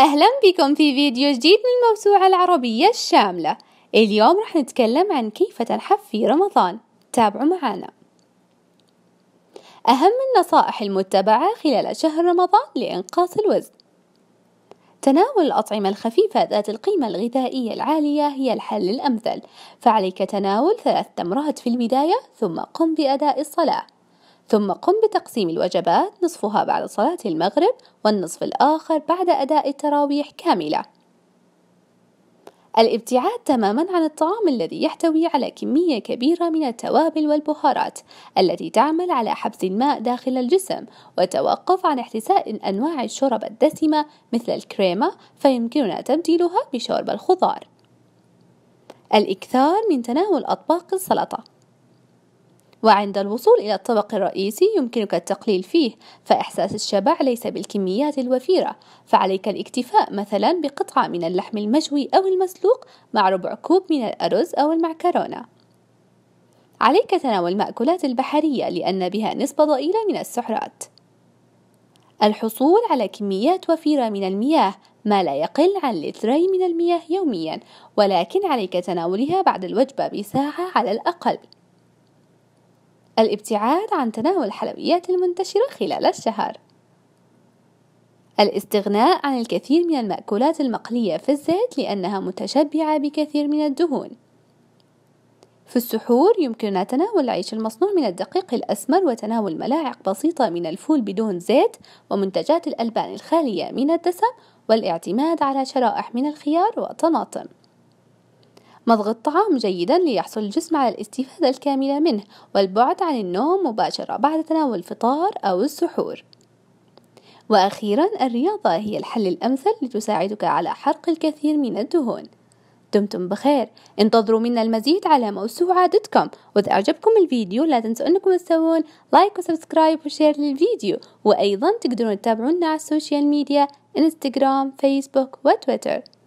أهلا بكم في فيديو جديد من الموسوعة العربية الشاملة اليوم رح نتكلم عن كيف تنحف في رمضان تابعوا معنا أهم النصائح المتبعة خلال شهر رمضان لإنقاص الوزن تناول الأطعمة الخفيفة ذات القيمة الغذائية العالية هي الحل الأمثل فعليك تناول ثلاث تمرات في البداية ثم قم بأداء الصلاة ثم قم بتقسيم الوجبات نصفها بعد صلاة المغرب والنصف الآخر بعد أداء التراويح كاملة الابتعاد تماما عن الطعام الذي يحتوي على كمية كبيرة من التوابل والبهارات التي تعمل على حبس الماء داخل الجسم وتوقف عن احتساء أنواع الشرب الدسمة مثل الكريمة فيمكننا تبديلها بشرب الخضار الإكثار من تناول أطباق السلطة وعند الوصول إلى الطبق الرئيسي يمكنك التقليل فيه فإحساس الشبع ليس بالكميات الوفيرة فعليك الاكتفاء مثلا بقطعة من اللحم المشوي أو المسلوق مع ربع كوب من الأرز أو المعكرونة عليك تناول المأكولات البحرية لأن بها نسبة ضئيلة من السعرات الحصول على كميات وفيرة من المياه ما لا يقل عن لترين من المياه يوميا ولكن عليك تناولها بعد الوجبة بساعة على الأقل الابتعاد عن تناول الحلويات المنتشرة خلال الشهر الاستغناء عن الكثير من المأكولات المقلية في الزيت لأنها متشبعة بكثير من الدهون في السحور يمكننا تناول العيش المصنوع من الدقيق الأسمر وتناول ملاعق بسيطة من الفول بدون زيت ومنتجات الألبان الخالية من الدسم والاعتماد على شرائح من الخيار والطماطم مضغ الطعام جيدا ليحصل الجسم على الاستفادة الكاملة منه والبعد عن النوم مباشرة بعد تناول الفطار أو السحور وأخيرا الرياضة هي الحل الأمثل لتساعدك على حرق الكثير من الدهون دمتم بخير انتظروا منا المزيد على موسوعة دوت كوم وإذا أعجبكم الفيديو لا تنسوا أنكم تسوون لايك وسبسكرايب وشير للفيديو وأيضا تقدرون تتابعونا على السوشيال ميديا انستغرام فيسبوك وتويتر